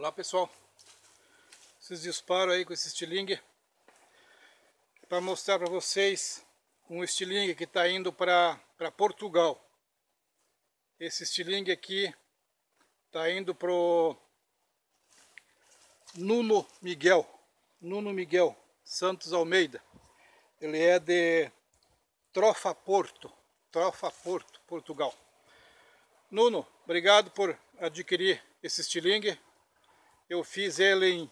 Olá pessoal, esses disparos aí com esse estilingue para mostrar para vocês um estilingue que está indo para Portugal. Esse estilingue aqui está indo pro Nuno Miguel, Nuno Miguel Santos Almeida. Ele é de Trofa Porto, Trofa Porto, Portugal. Nuno, obrigado por adquirir esse estilingue. Eu fiz ele em,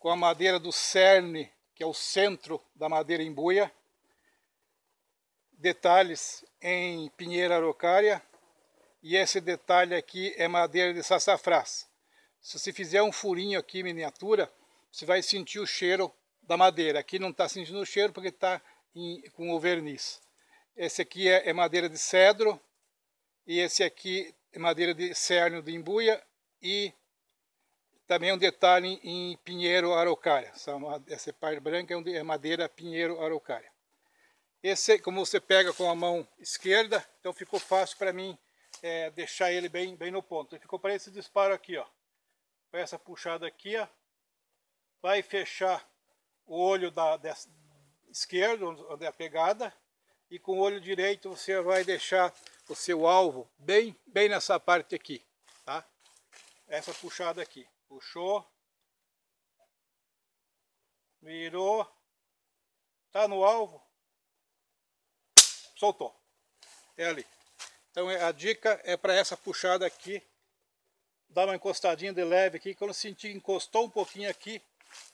com a madeira do cerne, que é o centro da madeira em buia. Detalhes em pinheira araucária. E esse detalhe aqui é madeira de sassafrás. Se você fizer um furinho aqui miniatura, você vai sentir o cheiro da madeira. Aqui não está sentindo o cheiro porque está com o verniz. Esse aqui é, é, madeira de cedro e esse aqui é madeira de cernio de embuia e também é um detalhe em pinheiro araucária. Essa parte branca é, é madeira pinheiro araucária. Esse, como você pega com a mão esquerda, então ficou fácil para mim é, deixar ele bem, bem no ponto. Ele ficou para esse disparo aqui, ó. Com essa puxada aqui, ó. Vai fechar o olho da, dessa, esquerdo, onde é a pegada. E com o olho direito você vai deixar o seu alvo bem, bem nessa parte aqui, tá? Essa puxada aqui. Puxou. Virou. Tá no alvo. Soltou. É ali. Então é, a dica é para essa puxada aqui. dar uma encostadinha de leve aqui. Quando sentir encostou um pouquinho aqui,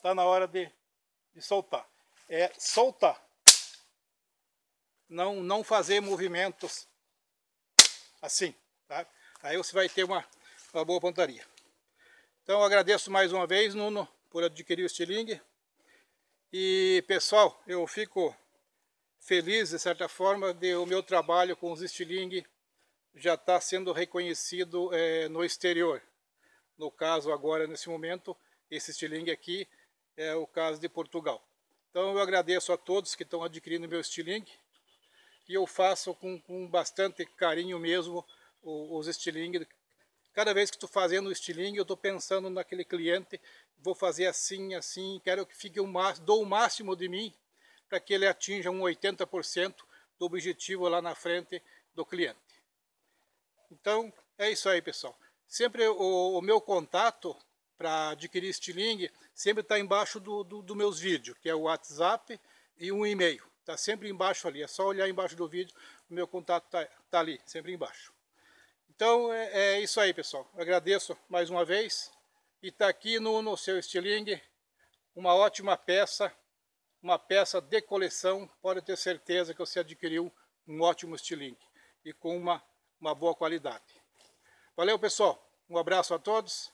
tá na hora de, de soltar. É soltar. Não, não fazer movimentos assim. Tá? Aí você vai ter uma, uma boa pontaria. Então eu agradeço mais uma vez, Nuno, por adquirir o Stiling. E pessoal, eu fico feliz, de certa forma, de o meu trabalho com os Stiling já está sendo reconhecido é, no exterior. No caso agora, nesse momento, esse Stiling aqui é o caso de Portugal. Então eu agradeço a todos que estão adquirindo meu Stiling. e eu faço com, com bastante carinho mesmo os Stiling Cada vez que estou fazendo o estilingue, eu estou pensando naquele cliente, vou fazer assim, assim, quero que fique o máximo, dou o máximo de mim para que ele atinja um 80% do objetivo lá na frente do cliente. Então, é isso aí, pessoal. Sempre o, o meu contato para adquirir estilingue sempre está embaixo dos do, do, meus vídeos, que é o WhatsApp e um e-mail. Está sempre embaixo ali, é só olhar embaixo do vídeo, o meu contato está tá ali, sempre embaixo. Então é, é isso aí, pessoal. Eu agradeço mais uma vez. E está aqui no, no seu estilingue uma ótima peça, uma peça de coleção. Pode ter certeza que você adquiriu um ótimo estilingue e com uma, uma boa qualidade. Valeu, pessoal. Um abraço a todos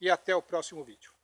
e até o próximo vídeo.